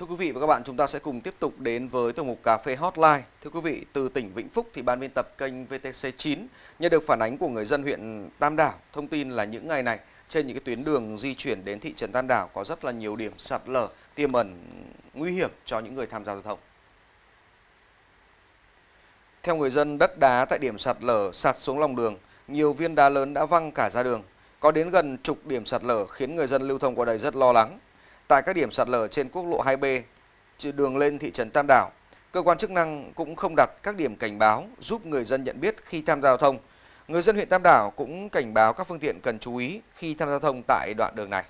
Thưa quý vị và các bạn, chúng ta sẽ cùng tiếp tục đến với tiểu mục Cà phê Hotline. Thưa quý vị, từ tỉnh Vĩnh Phúc thì ban biên tập kênh VTC9 nhận được phản ánh của người dân huyện Tam Đảo thông tin là những ngày này trên những cái tuyến đường di chuyển đến thị trấn Tam Đảo có rất là nhiều điểm sạt lở tiềm ẩn nguy hiểm cho những người tham gia giao thông. Theo người dân, đất đá tại điểm sạt lở sạt xuống lòng đường, nhiều viên đá lớn đã văng cả ra đường. Có đến gần chục điểm sạt lở khiến người dân lưu thông qua đây rất lo lắng. Tại các điểm sạt lở trên quốc lộ 2B, đường lên thị trấn Tam Đảo, cơ quan chức năng cũng không đặt các điểm cảnh báo giúp người dân nhận biết khi tham gia giao thông. Người dân huyện Tam Đảo cũng cảnh báo các phương tiện cần chú ý khi tham gia giao thông tại đoạn đường này.